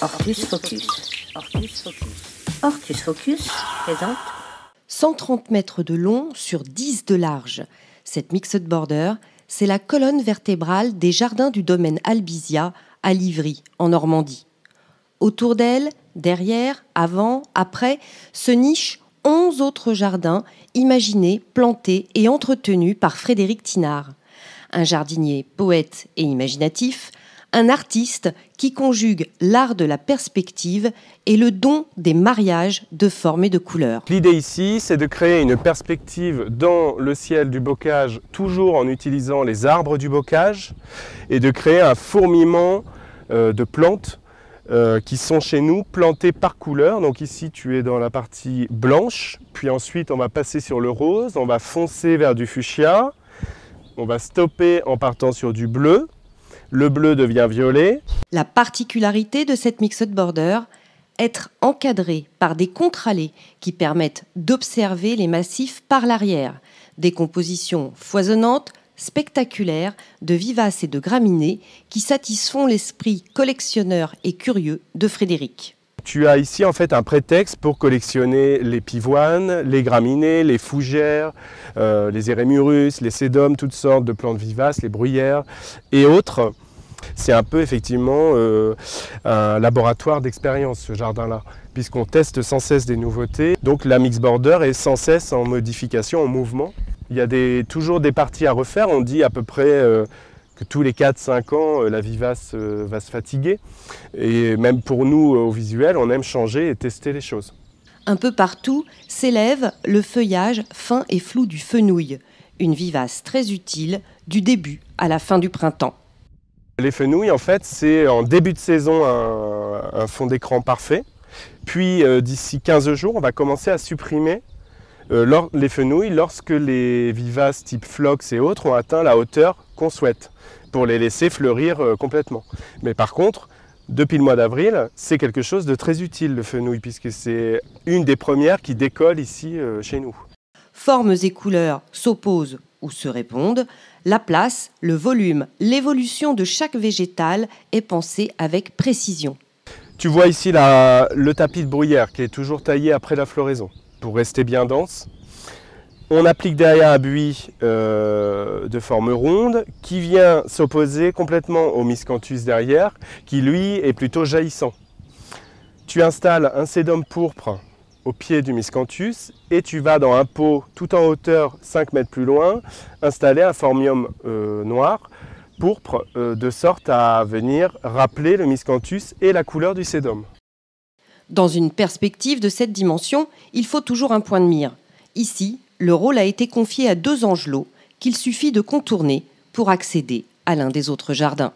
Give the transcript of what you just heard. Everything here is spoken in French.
Hortus Focus. Focus. Focus présente 130 mètres de long sur 10 de large. Cette de border, c'est la colonne vertébrale des jardins du domaine Albizia à Livry, en Normandie. Autour d'elle, derrière, avant, après, se nichent 11 autres jardins imaginés, plantés et entretenus par Frédéric Tinard. Un jardinier poète et imaginatif, un artiste qui conjugue l'art de la perspective et le don des mariages de formes et de couleurs. L'idée ici, c'est de créer une perspective dans le ciel du bocage, toujours en utilisant les arbres du bocage, et de créer un fourmillement euh, de plantes euh, qui sont chez nous plantées par couleur. Donc ici tu es dans la partie blanche, puis ensuite on va passer sur le rose, on va foncer vers du fuchsia, on va stopper en partant sur du bleu, le bleu devient violet. La particularité de cette de border, être encadrée par des contre-allées qui permettent d'observer les massifs par l'arrière, des compositions foisonnantes, spectaculaires, de vivaces et de graminées qui satisfont l'esprit collectionneur et curieux de Frédéric. Tu as ici en fait un prétexte pour collectionner les pivoines, les graminées, les fougères, euh, les érémurus, les sédums, toutes sortes de plantes vivaces, les bruyères et autres. C'est un peu effectivement euh, un laboratoire d'expérience ce jardin-là, puisqu'on teste sans cesse des nouveautés. Donc la mix border est sans cesse en modification, en mouvement. Il y a des, toujours des parties à refaire, on dit à peu près euh, tous les 4-5 ans, euh, la vivace va se, fatiguer. Et même pour nous, euh, au visuel, on aime changer et tester les choses. Un peu partout s'élève le feuillage fin et flou du fenouil, une vivace très utile du début à la fin du printemps. Les fenouilles, en fait, c'est en début de saison un, fond d'écran parfait. Puis euh, d'ici 15 jours, on va commencer à supprimer euh, les fenouilles lorsque les vivaces type phlox et autres ont atteint la hauteur qu'on souhaite pour les laisser fleurir euh, complètement. Mais par contre, depuis le mois d'avril, c'est quelque chose de très utile le fenouil puisque c'est une des premières qui décolle ici euh, chez nous. Formes et couleurs s'opposent ou se répondent, la place, le volume, l'évolution de chaque végétal est pensée avec précision. Tu vois ici le tapis de bruyère qui est toujours taillé après la floraison pour rester bien dense. On applique derrière un buis euh, de forme ronde qui vient s'opposer complètement au miscanthus derrière, qui lui est plutôt jaillissant. Tu installes un sédum pourpre au pied du miscanthus et tu vas dans un pot tout en hauteur 5 mètres plus loin installer un formium euh, noir pourpre euh, de sorte à venir rappeler le miscanthus et la couleur du sédum. Dans une perspective de cette dimension, il faut toujours un point de mire. Ici, le rôle a été confié à deux angelots qu'il suffit de contourner pour accéder à l'un des autres jardins.